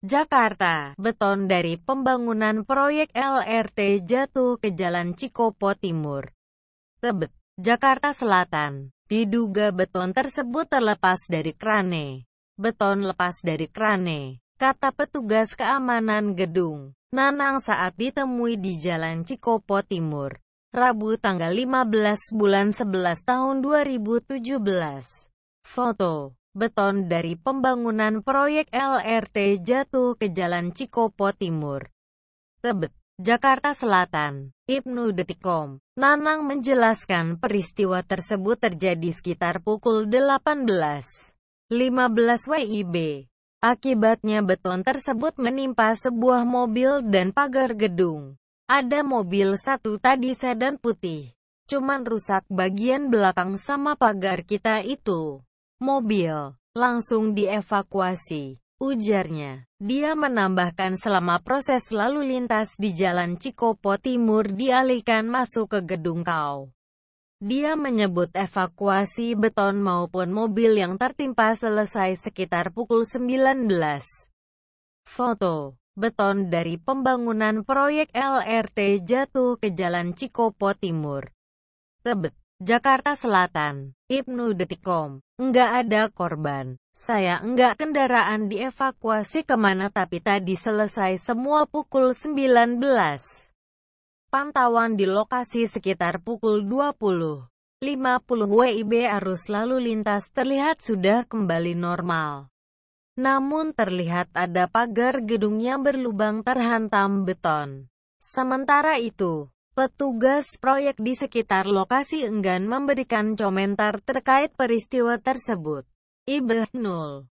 Jakarta, beton dari pembangunan proyek LRT jatuh ke Jalan Cikopo Timur, Tebet, Jakarta Selatan. Diduga beton tersebut terlepas dari krane. Beton lepas dari krane, kata petugas keamanan gedung. Nanang saat ditemui di Jalan Cikopo Timur, Rabu tanggal 15 bulan 11 tahun 2017. Foto Beton dari pembangunan proyek LRT jatuh ke Jalan Cikopo Timur, Tebet, Jakarta Selatan. Ibnu Detikom, Nanang menjelaskan peristiwa tersebut terjadi sekitar pukul 18.15 WIB. Akibatnya beton tersebut menimpa sebuah mobil dan pagar gedung. Ada mobil satu tadi sedan putih. Cuman rusak bagian belakang sama pagar kita itu mobil langsung dievakuasi. Ujarnya, dia menambahkan selama proses lalu lintas di Jalan Cikopo Timur dialihkan masuk ke gedung KAU. Dia menyebut evakuasi beton maupun mobil yang tertimpa selesai sekitar pukul 19. Foto beton dari pembangunan proyek LRT jatuh ke Jalan Cikopo Timur. Tebet Jakarta Selatan. Ibnu Detikom, enggak ada korban. Saya enggak kendaraan dievakuasi kemana tapi tadi selesai semua pukul 19. Pantauan di lokasi sekitar pukul 20.50 WIB arus lalu lintas terlihat sudah kembali normal. Namun terlihat ada pagar gedungnya berlubang terhantam beton. Sementara itu, Petugas proyek di sekitar lokasi enggan memberikan komentar terkait peristiwa tersebut. Ibnul